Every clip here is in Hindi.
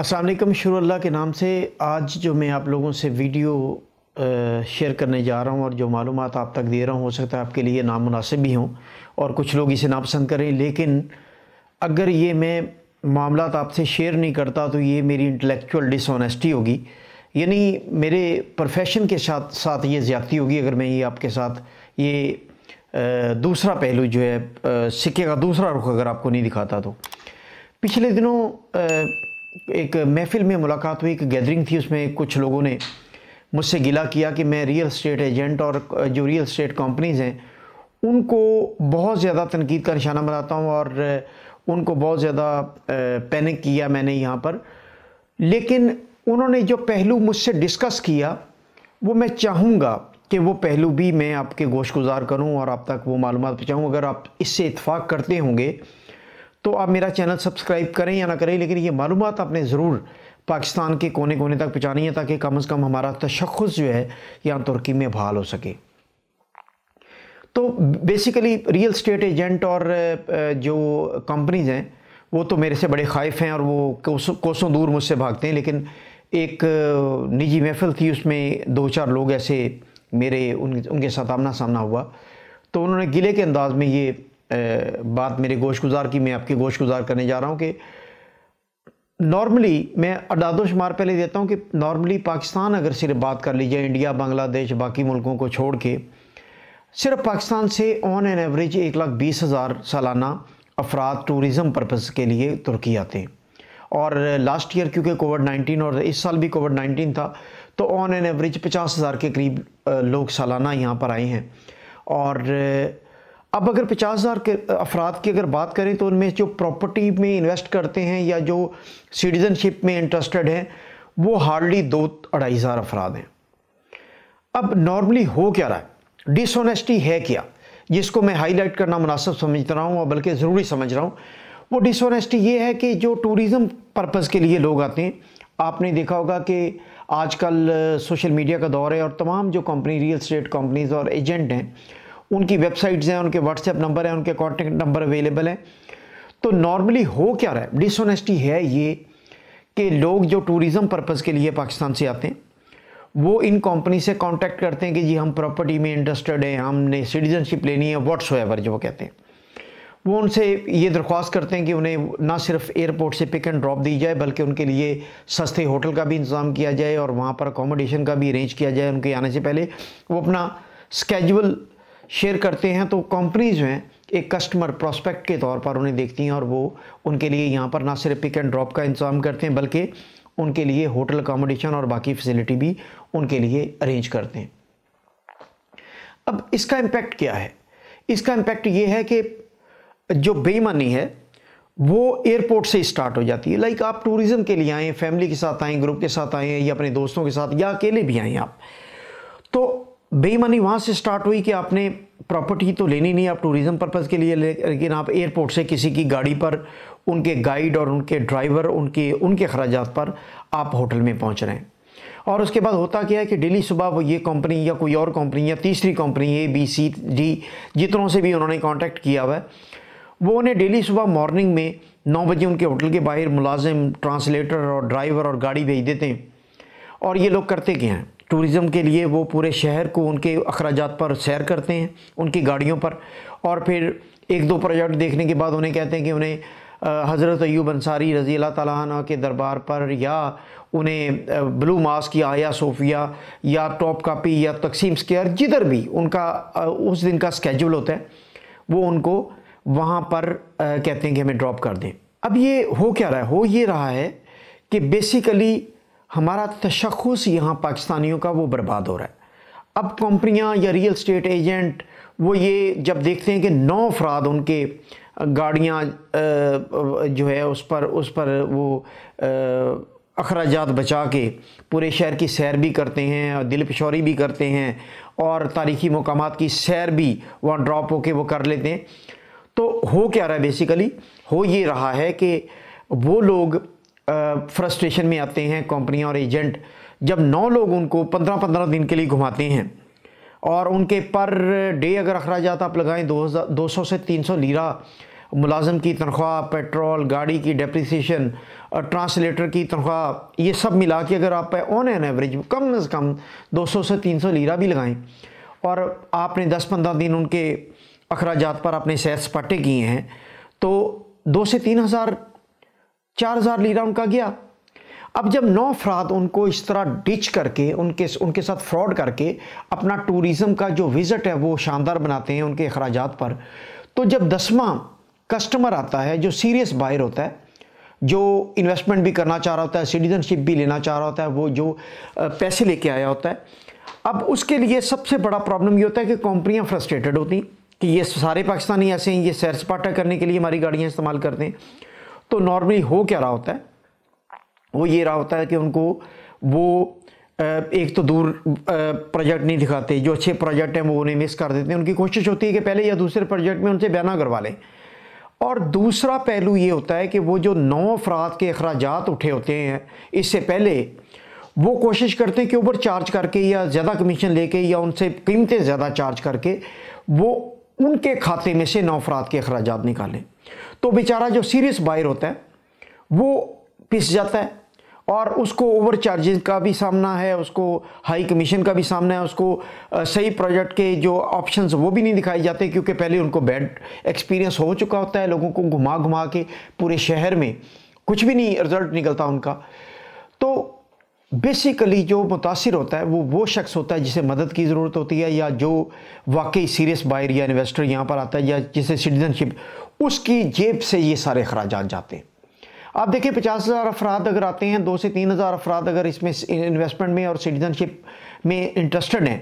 असलम शुरू के नाम से आज जो मैं आप लोगों से वीडियो शेयर करने जा रहा हूँ और जो मालूम आप तक दे रहा हूँ हो सकता है आपके लिए नामनासिब भी हों और कुछ लोग इसे नापसंद करें लेकिन अगर ये मैं मामला आपसे शेयर नहीं करता तो ये मेरी इंटेलेक्चुअल डिसऑनेस्टी होगी यानी मेरे प्रोफेशन के साथ साथ ये ज़्यादती होगी अगर मैं ये आपके साथ ये दूसरा पहलू जो है सिक्के का दूसरा रुख अगर आपको नहीं दिखाता तो पिछले दिनों एक महफिल में मुलाकात हुई एक गैदरिंग थी उसमें कुछ लोगों ने मुझसे गिला किया कि मैं रियल इस्टेट एजेंट और जो रियल इस्टेट कंपनीज़ हैं उनको बहुत ज़्यादा तनकीद का निशाना बनाता हूँ और उनको बहुत ज़्यादा पैनिक किया मैंने यहाँ पर लेकिन उन्होंने जो पहलू मुझसे डिस्कस किया वो मैं चाहूँगा कि वो पहलू भी मैं आपके गोश गुजार करूँ और आप तक वो मालूम पहुँचाऊँ अगर आप इससे इतफ़ाक़ करते होंगे तो आप मेरा चैनल सब्सक्राइब करें या ना करें लेकिन ये मालूम आपने ज़रूर पाकिस्तान के कोने कोने तक पहुँचानी है ताकि कम अज़ कम हमारा तशखस जो है यहाँ तुर्की में बहाल हो सके तो बेसिकली रियल स्टेट एजेंट और जो कंपनीज़ हैं वो तो मेरे से बड़े खाइफ हैं और वो कोसों दूर मुझसे भागते हैं लेकिन एक निजी महफिल थी उसमें दो चार लोग ऐसे मेरे उन उनके साथ आमना सामना हुआ तो उन्होंने गिले के अंदाज़ में ये बात मेरे गोश गुजार की मैं आपके गोश गुजार करने जा रहा हूँ कि नॉर्मली मैं अडादो शुमार पहले देता हूँ कि नॉर्मली पाकिस्तान अगर सिर्फ बात कर लीजिए इंडिया बांग्लादेश बाकी मुल्कों को छोड़ के सिर्फ पाकिस्तान से ऑन एन एवरेज एक लाख बीस हज़ार सालाना अफराद टूरिज़म पर्पज़ के लिए तुर्की आते हैं और लास्ट ईयर क्योंकि कोविड नाइन्टीन और इस साल भी कोविड नाइन्टीन था तो ऑन एन एवरेज पचास हज़ार के करीब लोग सालाना यहाँ पर आए हैं और अब अगर पचास हज़ार के अफराद की अगर बात करें तो उनमें जो प्रॉपर्टी में इन्वेस्ट करते हैं या जो सिटीज़नशिप में इंटरेस्टेड हैं वो हार्डली दो अढ़ाई हज़ार अफराद हैं अब नॉर्मली हो क्या रहा है डिसऑनेस्टी है क्या जिसको मैं हाईलाइट करना मुनासिब समझ रहा हूँ और बल्कि ज़रूरी समझ रहा हूँ वो डिसऑनेस्टी ये है कि जो टूरिज़म पर्पज़ के लिए लोग आते हैं आपने देखा होगा कि आजकल सोशल मीडिया का दौर है और तमाम जो कंपनी रियल स्टेट कंपनीज और एजेंट हैं उनकी वेबसाइट्स हैं उनके व्हाट्सएप नंबर हैं उनके कॉन्टैक्ट नंबर अवेलेबल हैं तो नॉर्मली हो क्या रहा है डिसऑनेस्टी है ये कि लोग जो टूरिज़म पर्पज़ के लिए पाकिस्तान से आते हैं वो इन कंपनी से कांटेक्ट करते हैं कि जी हम प्रॉपर्टी में इंटरेस्टेड हैं हमने सिटीजनशिप लेनी है व्हाट्स एवर जो वो कहते हैं वो उनसे ये दरख्वास्त करते हैं कि उन्हें ना सिर्फ एयरपोर्ट से पिक एंड ड्रॉप दी जाए बल्कि उनके लिए सस्ते होटल का भी इंतज़ाम किया जाए और वहाँ पर अकोमोडेशन का भी अरेंज किया जाए उनके आने से पहले वो अपना स्केजुअल शेयर करते हैं तो कंपनीज जो हैं एक कस्टमर प्रोस्पेक्ट के तौर पर उन्हें देखती हैं और वो उनके लिए यहाँ पर ना सिर्फ पिक एंड ड्रॉप का इंतजाम करते हैं बल्कि उनके लिए होटल अकोमोडेशन और बाकी फैसिलिटी भी उनके लिए अरेंज करते हैं अब इसका इम्पैक्ट क्या है इसका इम्पैक्ट ये है कि जो बेईमानी है वो एयरपोर्ट से स्टार्ट हो जाती है लाइक आप टूरिज़्म के लिए आएँ फैमिली के साथ आएँ ग्रुप के साथ आएँ या अपने दोस्तों के साथ या अकेले भी आएँ आप तो बेईमानी वहाँ से स्टार्ट हुई कि आपने प्रॉपर्टी तो लेनी नहीं आप टूरिज़म पर्पज़ के लिए लेकिन आप एयरपोर्ट से किसी की गाड़ी पर उनके गाइड और उनके ड्राइवर उनके उनके अखराज पर आप होटल में पहुँच रहे हैं और उसके बाद होता क्या है कि डेली सुबह वो ये कंपनी या कोई और कंपनी या तीसरी company A B C D जितनों से भी उन्होंने कांटेक्ट किया हुआ है वो उन्हें डेली सुबह मॉर्निंग में नौ बजे उनके होटल के बाहर मुलाजिम ट्रांसलेटर और ड्राइवर और गाड़ी भेज देते हैं और ये लोग करते क्या हैं टूरिज़म के लिए वो पूरे शहर को उनके अखराज पर सैर करते हैं उनकी गाड़ियों पर और फिर एक दो प्रोजेक्ट देखने के बाद उन्हें कहते हैं कि उन्हें हज़रत अयूब अंसारी रज़ी अल्लाह के दरबार पर या उन्हें ब्लू मास की आया सोफिया या टॉप कापी या तकसीम स्केयर जिधर भी उनका उस दिन का स्केजूल होता है वो उनको वहाँ पर कहते हैं कि हमें ड्रॉप कर दें अब ये हो क्या रहा है हो ये रहा है कि बेसिकली हमारा तशखस यहाँ पाकिस्तानियों का वो बर्बाद हो रहा है अब कंपनियाँ या रियल स्टेट एजेंट वो ये जब देखते हैं कि नौ अफराद उनके गाड़ियाँ जो है उस पर उस पर वो अखराज बचा के पूरे शहर की सैर भी करते हैं और दिल पिशौरी भी करते हैं और तारीखी मकाम की सैर भी वहाँ ड्रॉप होके वो कर लेते हैं तो हो क्या रहा है बेसिकली हो ये रहा है कि वो लोग फ्रस्ट्रेशन में आते हैं कंपनियां और एजेंट जब नौ लोग उनको पंद्रह पंद्रह दिन के लिए घुमाते हैं और उनके पर डे अगर अखराज आप लगाएँ दो हज़ार दो सौ से तीन सौ लीरा मुलाजम की तनख्वाह पेट्रोल गाड़ी की डेप्रिसिएशन और ट्रांसलेटर की तनख्वाह ये सब मिला के अगर आप ऑन एन एवरेज कम अज़ कम 200 से 300 लीरा भी लगाएं और आपने 10-15 दिन उनके अखराज पर अपने सैर सपाटे किए हैं तो दो से तीन हज़ार चार हज़ार लीरा उनका गया अब जब नौ अफराद उनको इस तरह डिच करके उनके उनके साथ फ्रॉड करके अपना टूरिज़म का जो विज़िट है वो शानदार बनाते हैं उनके अखराज पर तो जब दसवा कस्टमर आता है जो सीरियस बायर होता है जो इन्वेस्टमेंट भी करना चाह रहा होता है सिटीजनशिप भी लेना चाह रहा होता है वो जो पैसे लेके आया होता है अब उसके लिए सबसे बड़ा प्रॉब्लम ये होता है कि कंपनियां फ्रस्ट्रेटेड होती कि ये सारे पाकिस्तानी ऐसे हैं ये सैर सपाटा करने के लिए हमारी गाड़ियाँ इस्तेमाल करते हैं तो नॉर्मली हो क्या रहा होता है वो ये रहा होता है कि उनको वो एक तो दूर प्रोजेक्ट नहीं दिखाते जो अच्छे प्रोजेक्ट हैं वो उन्हें मिस कर देते हैं उनकी कोशिश होती है कि पहले या दूसरे प्रोजेक्ट में उनसे बयाना करवा लें और दूसरा पहलू ये होता है कि वो जो नौ अफराद के अखराज उठे होते हैं इससे पहले वो कोशिश करते हैं कि ऊपर चार्ज करके या ज़्यादा कमीशन लेके या उनसे कीमतें ज़्यादा चार्ज करके वो उनके खाते में से नौ अफराद के अखराज निकालें तो बेचारा जो सीरियस बायर होता है वो पिस जाता है और उसको ओवर चार्जेस का भी सामना है उसको हाई कमीशन का भी सामना है उसको सही प्रोजेक्ट के जो ऑप्शंस वो भी नहीं दिखाए जाते क्योंकि पहले उनको बैड एक्सपीरियंस हो चुका होता है लोगों को घुमा घुमा के पूरे शहर में कुछ भी नहीं रिजल्ट निकलता उनका तो बेसिकली जो मुतासर होता है वो वो शख्स होता है जिसे मदद की ज़रूरत होती है या जो वाकई सीरियस बायर या इन्वेस्टर यहाँ पर आता है या जिसे सिटीजनशिप उसकी जेब से ये सारे अखराज जाते हैं आप देखें पचास हज़ार अफराद अगर आते हैं दो से तीन हज़ार अफराद अगर इसमें इन्वेस्टमेंट में और सिटीजनशिप में इंटरेस्टेड हैं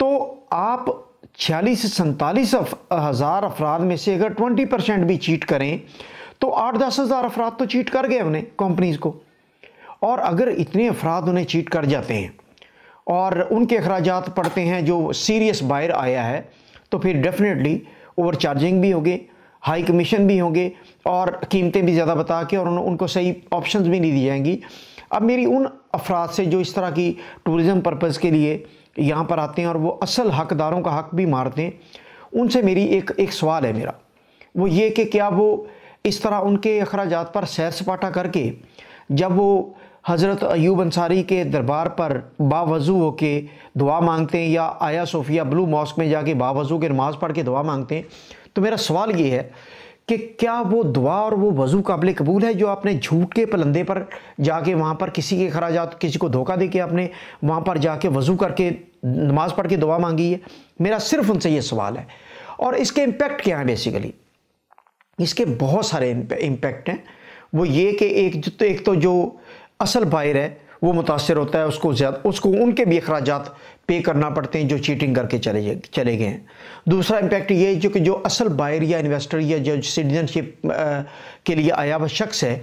तो आप छियालीस से सैंतालीस हज़ार अफराद में से अगर ट्वेंटी परसेंट भी चीट करें तो आठ दस हज़ार अफराद तो चीट कर गए उन्हें कंपनीज़ को और अगर इतने अफराद उन्हें चीट कर जाते हैं और उनके अखराज पड़ते हैं जो सीरियस बायर आया है तो फिर डेफिनेटली ओवर चार्जिंग भी होगी हाई कमीशन भी होंगे और कीमतें भी ज़्यादा बता के और उन, उनको सही ऑप्शन भी नहीं दी जाएंगी अब मेरी उन अफराद से जो इस तरह की टूरिज़म पर्पज़ के लिए यहाँ पर आते हैं और वो असल हकदारों का हक भी मारते हैं उनसे मेरी एक एक सवाल है मेरा वो ये कि क्या वो इस तरह उनके अखराज पर सैर सपाटा करके जब वो हज़रत अयूब अंसारी के दरबार पर बावज़ू हो के दुआ मांगते हैं या आया सोफिया ब्लू मॉस्क में जाके बावज़ू के नमाज़ पढ़ के दुआ मांगते हैं तो मेरा सवाल ये है कि क्या वो दुआ और वो वज़ू काबिल कबूल है जो आपने झूठ के पलंदे पर जाके वहाँ पर किसी के खराज किसी को धोखा दे के आपने वहाँ पर जाके वज़ू करके नमाज़ पढ़ के दुआ मांगी है मेरा सिर्फ उनसे ये सवाल है और इसके इम्पेक्ट क्या हैं बेसिकली इसके बहुत सारे इम्पेक्ट हैं वो ये कि एक तो एक तो जो असल बायर है वो मुतासर होता है उसको ज़्यादा उसको उनके भी अखराज पे करना पड़ते हैं जो चीटिंग करके चले चले गए हैं दूसरा इम्पैक्ट ये जो कि जो असल बायर या इन्वेस्टर या जो सिटीजनशिप के लिए आया हुआ शख्स है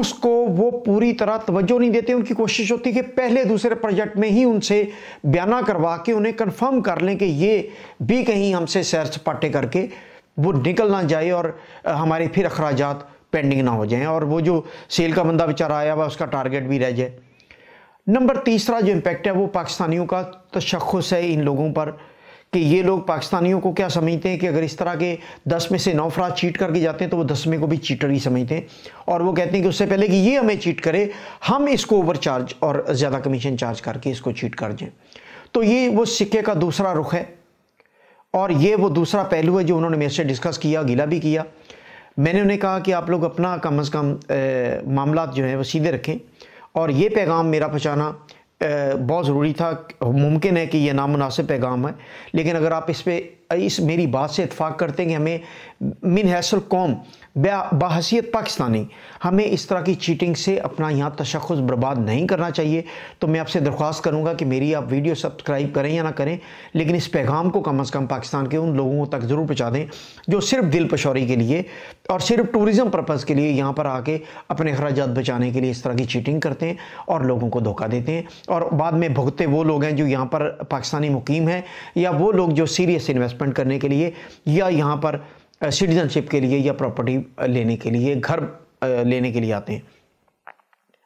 उसको वो पूरी तरह तवज्जो नहीं देते उनकी कोशिश होती है कि पहले दूसरे प्रोजेक्ट में ही उनसे बयाना करवा के उन्हें कन्फर्म कर लें कि ये भी कहीं हमसे सैर सपाटे करके वो निकल ना जाए और हमारे फिर अखराजात पेंडिंग ना हो जाए और वो जो सेल का बंदा बेचारा आया हुआ उसका टारगेट भी रह जाए नंबर तीसरा जो इम्पेक्ट है वो पाकिस्तानियों का तशखस है इन लोगों पर कि ये लोग पाकिस्तानियों को क्या समझते हैं कि अगर इस तरह के दस में से नौ अफराज चीट करके जाते हैं तो वो दसवें को भी चीटर ही समझते हैं और वो कहते हैं कि उससे पहले कि ये हमें चीट करे हम इसको ओवर चार्ज और ज़्यादा कमीशन चार्ज करके इसको चीट कर दें तो ये वो सिक्के का दूसरा रुख है और ये वो दूसरा पहलू है जो उन्होंने मेरे से डिस्कस किया गिला भी किया मैंने उन्हें कहा कि आप लोग अपना कम अज़ कम मामला जो हैं वो सीधे रखें और ये पैगाम मेरा पहुँचाना बहुत ज़रूरी था मुमकिन है कि यह नामनासिब पैगाम है लेकिन अगर आप इस पर इस मेरी बात से इतफाक़ करते हैं कि हमें मिन हैसल कौम बहसीत पाकिस्तानी हमें इस तरह की चीटिंग से अपना यहाँ तशखस बर्बाद नहीं करना चाहिए तो मैं आपसे दरख्वास्त करूँगा कि मेरी आप वीडियो सब्सक्राइब करें या ना करें लेकिन इस पैगाम को कम अज़ कम पाकिस्तान के उन लोगों तक ज़रूर पहुँचा दें जो सिर्फ दिल पशौरी के लिए और सिर्फ टूरिज़म पर्पज़ के लिए यहाँ पर आके अपने अखराज बचाने के लिए इस तरह की चीटिंग करते हैं और लोगों को धोखा देते हैं और बाद में भुगते वो लोग हैं जो यहाँ पर पाकिस्तानी मुकीम हैं या वो लोग जो सीरियस इन्वेस्ट इन्वेस्टमेंट करने के लिए या यहाँ पर सिटीजनशिप के लिए या प्रॉपर्टी लेने के लिए घर लेने के लिए आते हैं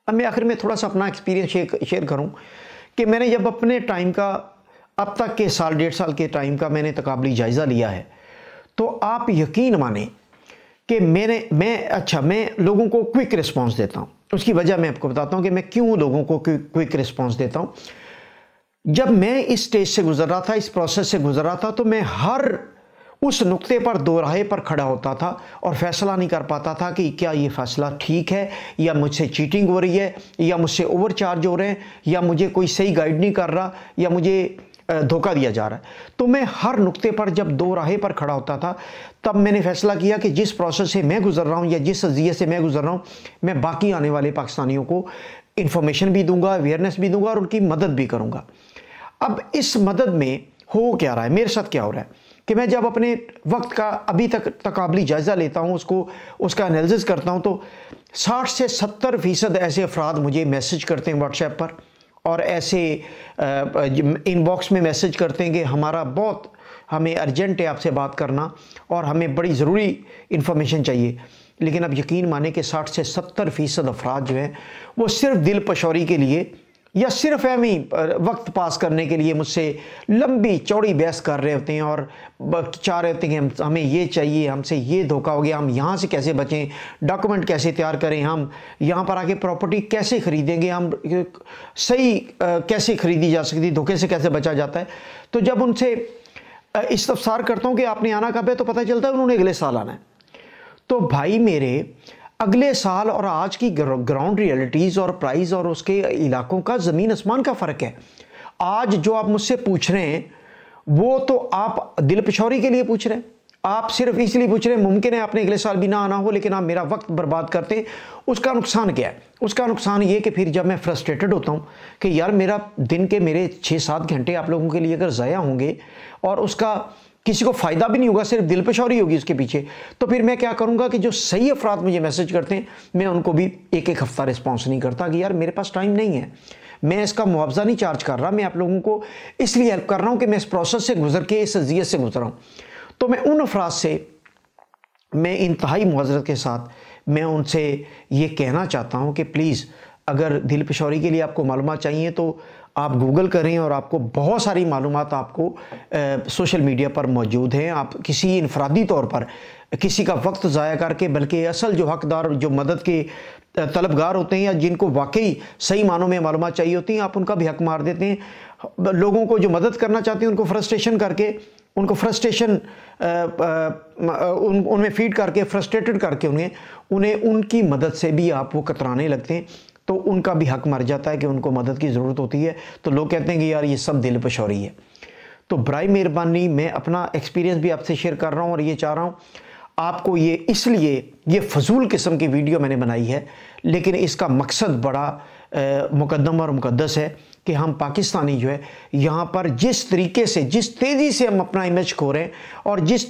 अब मैं आखिर में थोड़ा सा अपना एक्सपीरियंस शेयर करूँ कि मैंने जब अपने टाइम का अब तक के साल डेढ़ साल के टाइम का मैंने तकबली जायज़ा लिया है तो आप यकीन माने कि मैंने मैं अच्छा मैं लोगों को क्विक रिस्पांस देता हूँ उसकी वजह मैं आपको बताता हूँ कि मैं क्यों लोगों को क्विक रिस्पांस देता हूँ जब मैं इस स्टेज से गुजर रहा था इस प्रोसेस से गुजर रहा था तो मैं हर उस नुक्ते पर दोराहे पर खड़ा होता था और फैसला नहीं कर पाता था कि क्या ये फैसला ठीक है या मुझसे चीटिंग हो रही है या मुझसे ओवर चार्ज हो रहे हैं या मुझे कोई सही गाइड नहीं कर रहा या मुझे धोखा दिया जा रहा है तो मैं हर नुक्ते पर जब दो राहे पर खड़ा होता था तब मैंने फैसला किया कि जिस प्रोसेस से मैं गुजर रहा हूँ या जिस अजिए से मैं गुजर रहा हूँ मैं बाकी आने वाले पाकिस्तानियों को इन्फॉर्मेशन भी दूंगा अवेयरनेस भी दूंगा और उनकी मदद भी करूँगा अब इस मदद में हो क्या रहा है मेरे साथ क्या हो रहा है कि मैं जब अपने वक्त का अभी तक तकबली जायज़ा लेता हूँ उसको उसका एनालिसिस करता हूँ तो 60 से 70 फ़ीसद ऐसे अफराद मुझे मैसेज करते हैं व्हाट्सएप पर और ऐसे इनबॉक्स में मैसेज करते हैं कि हमारा बहुत हमें अर्जेंट है आपसे बात करना और हमें बड़ी ज़रूरी इन्फॉर्मेशन चाहिए लेकिन अब यकीन माने कि 60 से 70 फ़ीसद अफराद जो हैं वो सिर्फ दिल पशौरी के लिए या सिर्फ एम ही वक्त पास करने के लिए मुझसे लंबी चौड़ी बहस कर रहे होते हैं और चाह रहे होते हैं हम हमें ये चाहिए हमसे ये धोखा हो गया हम यहाँ से कैसे बचें डॉक्यूमेंट कैसे तैयार करें हम यहाँ पर आके प्रॉपर्टी कैसे ख़रीदेंगे हम सही कैसे ख़रीदी जा सकती धोखे से कैसे बचा जाता है तो जब उनसे तफसार करता हूँ कि आपने आना कब है तो पता चलता है उन्होंने अगले साल आना है तो भाई मेरे अगले साल और आज की ग्राउंड रियलिटीज़ और प्राइस और उसके इलाकों का ज़मीन आसमान का फ़र्क है आज जो आप मुझसे पूछ रहे हैं वो तो आप दिल पिछौरी के लिए पूछ रहे हैं आप सिर्फ इसलिए पूछ रहे हैं मुमकिन है आपने अगले साल भी ना आना हो लेकिन आप मेरा वक्त बर्बाद करते उसका नुकसान क्या है उसका नुकसान ये कि फिर जब मैं फ्रस्ट्रेटेड होता हूँ कि यार मेरा दिन के मेरे छः सात घंटे आप लोगों के लिए अगर ज़ाया होंगे और उसका किसी को फ़ायदा भी नहीं होगा सिर्फ दिल पेशौरी होगी उसके पीछे तो फिर मैं क्या करूँगा कि जो सही अफराद मुझे मैसेज करते हैं मैं उनको भी एक एक हफ़्ता रिस्पॉन्स नहीं करता कि यार मेरे पास टाइम नहीं है मैं इसका मुआवजा नहीं चार्ज कर रहा मैं आप लोगों को इसलिए हेल्प कर रहा हूँ कि मैं इस प्रोसेस से गुजर के इस अजियत से गुजरा हूँ तो मैं उन अफराद से मैं इंतहाई मज़रत के साथ मैं उनसे ये कहना चाहता हूँ कि प्लीज़ अगर दिल पेशौरी के लिए आपको मालूम चाहिए तो आप गूगल करें और आपको बहुत सारी मालूम आपको सोशल मीडिया पर मौजूद हैं आप किसी इनफरादी तौर पर किसी का वक्त ज़ाया करके बल्कि असल जो हकदार जो मदद के तलबगार होते हैं या जिनको वाकई सही मानों में मालूम चाहिए होती हैं आप उनका भी हक मार देते हैं लोगों को जो मदद करना चाहते हैं उनको फ्रस्ट्रेशन करके उनको फ्रस्ट्रेशन उन उनमें फीड करके फ्रस्ट्रेटेड करके उन्हें उन्हें उनकी मदद से भी आप वो कतराने लगते हैं तो उनका भी हक मर जाता है कि उनको मदद की ज़रूरत होती है तो लोग कहते हैं कि यार ये सब दिल पशौरी है तो बर मेहरबानी मैं अपना एक्सपीरियंस भी आपसे शेयर कर रहा हूँ और ये चाह रहा हूँ आपको ये इसलिए ये फजूल किस्म की वीडियो मैंने बनाई है लेकिन इसका मकसद बड़ा मुकदम और मुकदस है कि हम पाकिस्तानी जो है यहाँ पर जिस तरीके से जिस तेज़ी से हम अपना इमेज खो रहे हैं और जिस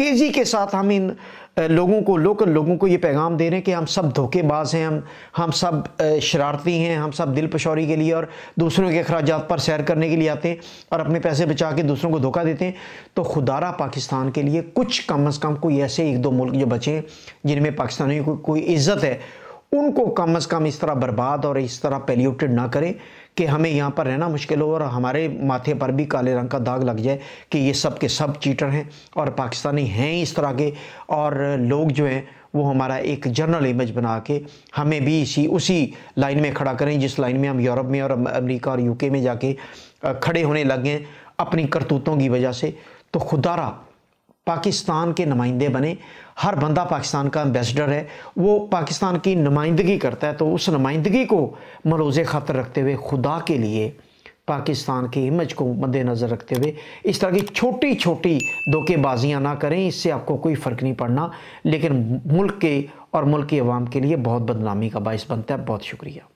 तेज़ी के साथ हम इन लोगों को लोकल लोगों को ये पैगाम दे रहे हैं कि हम सब धोखेबाज हैं हम हम सब शरारती हैं हम सब दिल पशौरी के लिए और दूसरों के अखराज पर सैर करने के लिए आते हैं और अपने पैसे बचा के दूसरों को धोखा देते हैं तो खुदारा पाकिस्तान के लिए कुछ कम अज़ कम कोई ऐसे एक दो मुल्क जो बचें जिनमें पाकिस्तानियों को कोई इज़्ज़त है उनको कम से कम इस तरह बर्बाद और इस तरह पेल्यूटेड ना करें कि हमें यहाँ पर रहना मुश्किल हो और हमारे माथे पर भी काले रंग का दाग लग जाए कि ये सब के सब चीटर हैं और पाकिस्तानी हैं इस तरह के और लोग जो हैं वो हमारा एक जनरल इमेज बना के हमें भी इसी उसी लाइन में खड़ा करें जिस लाइन में हम यूरोप में और अमेरिका और यूके में जाके खड़े होने लगें अपनी करतूतों की वजह से तो खुदारा पाकिस्तान के नुमाइंदे बने हर बंदा पाकिस्तान का एम्बेसडर है वो पाकिस्तान की नुमाइंदगी करता है तो उस नुमाइंदगी को मरोज़ खतर रखते हुए खुदा के लिए पाकिस्तान की इमेज को मद्देनज़र रखते हुए इस तरह की छोटी छोटी धोखेबाजियाँ ना करें इससे आपको कोई फ़र्क नहीं पड़ना लेकिन मुल्क के और मुल्क की आवाम के लिए बहुत बदनामी का बायस बनता है बहुत शुक्रिया